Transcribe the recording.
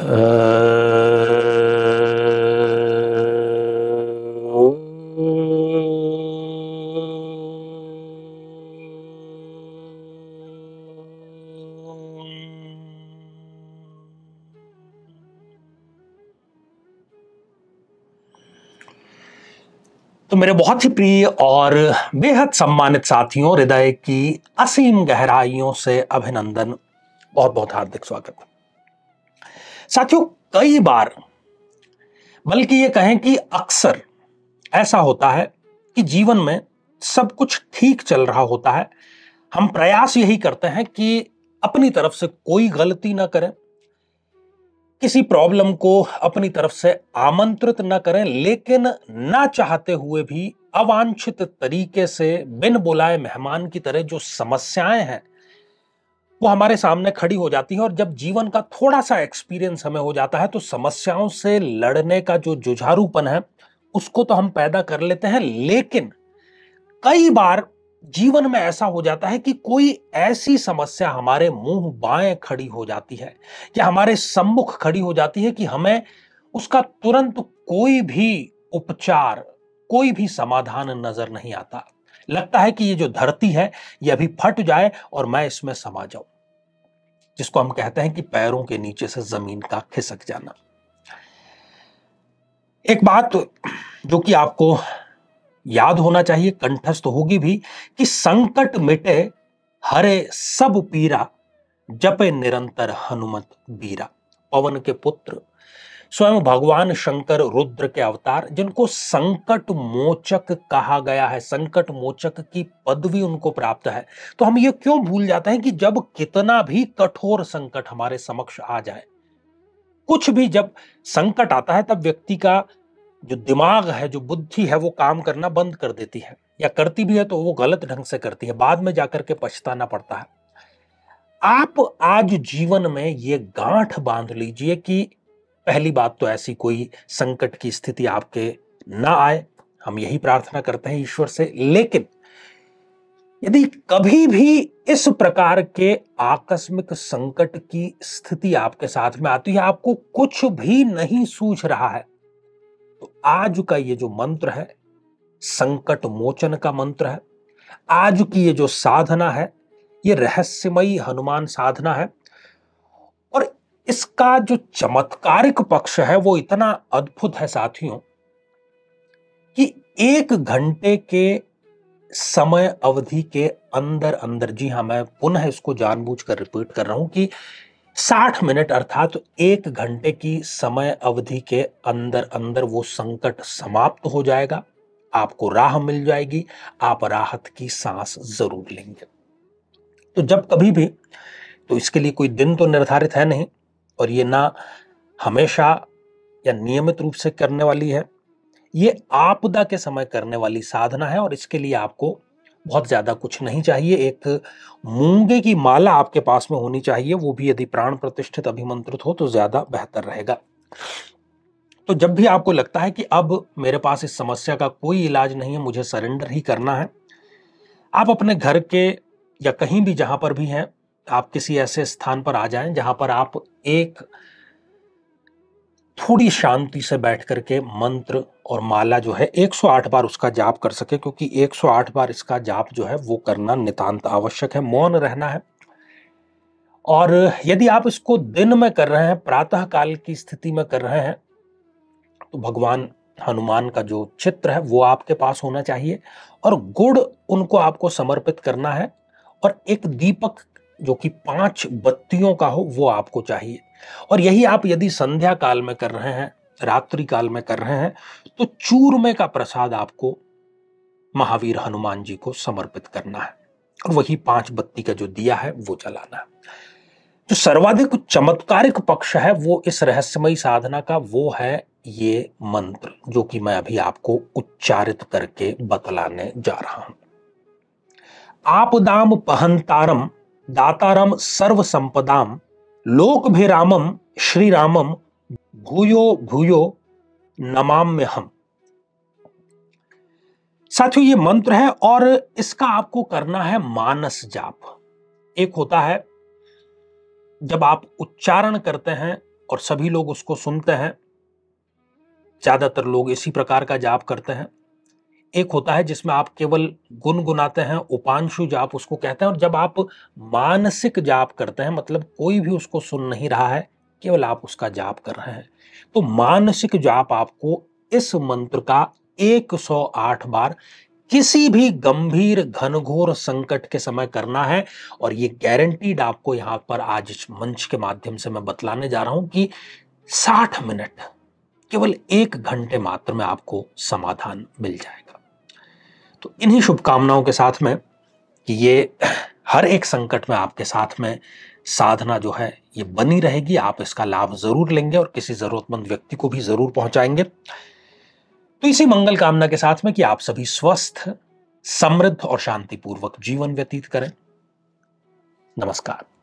तो मेरे बहुत ही प्रिय और बेहद सम्मानित साथियों हृदय की असीम गहराइयों से अभिनंदन बहुत बहुत हार्दिक स्वागत साथियों कई बार बल्कि ये कहें कि अक्सर ऐसा होता है कि जीवन में सब कुछ ठीक चल रहा होता है हम प्रयास यही करते हैं कि अपनी तरफ से कोई गलती ना करें किसी प्रॉब्लम को अपनी तरफ से आमंत्रित ना करें लेकिन ना चाहते हुए भी अवांछित तरीके से बिन बुलाए मेहमान की तरह जो समस्याएं हैं वो हमारे सामने खड़ी हो जाती है और जब जीवन का थोड़ा सा एक्सपीरियंस हमें हो जाता है तो समस्याओं से लड़ने का जो जुझारूपन है उसको तो हम पैदा कर लेते हैं लेकिन कई बार जीवन में ऐसा हो जाता है कि कोई ऐसी समस्या हमारे मुंह बाएं खड़ी हो जाती है या हमारे सम्मुख खड़ी हो जाती है कि हमें उसका तुरंत कोई भी उपचार कोई भी समाधान नजर नहीं आता लगता है कि ये जो धरती है ये अभी फट जाए और मैं इसमें समा जाऊं जिसको हम कहते हैं कि पैरों के नीचे से जमीन का खिसक जाना एक बात जो कि आपको याद होना चाहिए कंठस्थ होगी भी कि संकट मिटे हरे सब पीरा जपे निरंतर हनुमत बीरा पवन के पुत्र स्वयं भगवान शंकर रुद्र के अवतार जिनको संकट मोचक कहा गया है संकट मोचक की पदवी उनको प्राप्त है तो हम ये क्यों भूल जाते हैं कि जब कितना भी कठोर संकट हमारे समक्ष आ जाए कुछ भी जब संकट आता है तब व्यक्ति का जो दिमाग है जो बुद्धि है वो काम करना बंद कर देती है या करती भी है तो वो गलत ढंग से करती है बाद में जाकर के पछताना पड़ता है आप आज जीवन में ये गांठ बांध लीजिए कि पहली बात तो ऐसी कोई संकट की स्थिति आपके ना आए हम यही प्रार्थना करते हैं ईश्वर से लेकिन यदि कभी भी इस प्रकार के आकस्मिक संकट की स्थिति आपके साथ में आती है आपको कुछ भी नहीं सूझ रहा है तो आज का ये जो मंत्र है संकट मोचन का मंत्र है आज की ये जो साधना है ये रहस्यमयी हनुमान साधना है इसका जो चमत्कारिक पक्ष है वो इतना अद्भुत है साथियों कि एक घंटे के समय अवधि के अंदर अंदर जी हाँ मैं पुनः इसको जानबूझकर रिपीट कर रहा हूं कि 60 मिनट अर्थात तो एक घंटे की समय अवधि के अंदर अंदर वो संकट समाप्त हो जाएगा आपको राह मिल जाएगी आप राहत की सांस जरूर लेंगे तो जब कभी भी तो इसके लिए कोई दिन तो निर्धारित है नहीं और ये ना हमेशा या नियमित रूप से करने वाली है ये आपदा के समय करने वाली साधना है और इसके लिए आपको बहुत ज़्यादा कुछ नहीं चाहिए एक मूंगे की माला आपके पास में होनी चाहिए वो भी यदि प्राण प्रतिष्ठित अभिमंत्रित हो तो ज़्यादा बेहतर रहेगा तो जब भी आपको लगता है कि अब मेरे पास इस समस्या का कोई इलाज नहीं है मुझे सरेंडर ही करना है आप अपने घर के या कहीं भी जहां पर भी हैं आप किसी ऐसे स्थान पर आ जाएं जहां पर आप एक थोड़ी शांति से बैठ करके मंत्र और माला जो है 108 बार उसका जाप कर सके क्योंकि 108 बार इसका जाप जो है वो करना नितांत आवश्यक है मौन रहना है और यदि आप इसको दिन में कर रहे हैं प्रातः काल की स्थिति में कर रहे हैं तो भगवान हनुमान का जो चित्र है वो आपके पास होना चाहिए और गुड़ उनको आपको समर्पित करना है और एक दीपक जो कि पांच बत्तियों का हो वो आपको चाहिए और यही आप यदि संध्या काल में कर रहे हैं रात्रि काल में कर रहे हैं तो चूरमे का प्रसाद आपको महावीर हनुमान जी को समर्पित करना है और वही पांच बत्ती का जो दिया है वो जलाना है जो सर्वाधिक चमत्कारिक पक्ष है वो इस रहस्यमयी साधना का वो है ये मंत्र जो कि मैं अभी आपको उच्चारित करके बतलाने जा रहा हूं आपदाम पहंतारम दाताराम सर्व संपदाम लोक भी रामम श्री रामम भूयो भूयो नमाम में हम साथियों ये मंत्र है और इसका आपको करना है मानस जाप एक होता है जब आप उच्चारण करते हैं और सभी लोग उसको सुनते हैं ज्यादातर लोग इसी प्रकार का जाप करते हैं एक होता है जिसमें आप केवल गुनगुनाते हैं उपांशु जाप उसको कहते हैं और जब आप मानसिक जाप करते हैं मतलब कोई भी उसको सुन नहीं रहा है केवल आप उसका जाप कर रहे हैं तो मानसिक जाप आपको इस मंत्र का 108 बार किसी भी गंभीर घनघोर संकट के समय करना है और ये गारंटीड आपको यहां पर आज इस मंच के माध्यम से मैं बतलाने जा रहा हूं कि 60 मिनट केवल एक घंटे मात्र में आपको समाधान मिल जाए तो इन्हीं शुभकामनाओं के साथ में कि ये हर एक संकट में आपके साथ में साधना जो है ये बनी रहेगी आप इसका लाभ जरूर लेंगे और किसी जरूरतमंद व्यक्ति को भी जरूर पहुंचाएंगे तो इसी मंगल कामना के साथ में कि आप सभी स्वस्थ समृद्ध और शांतिपूर्वक जीवन व्यतीत करें नमस्कार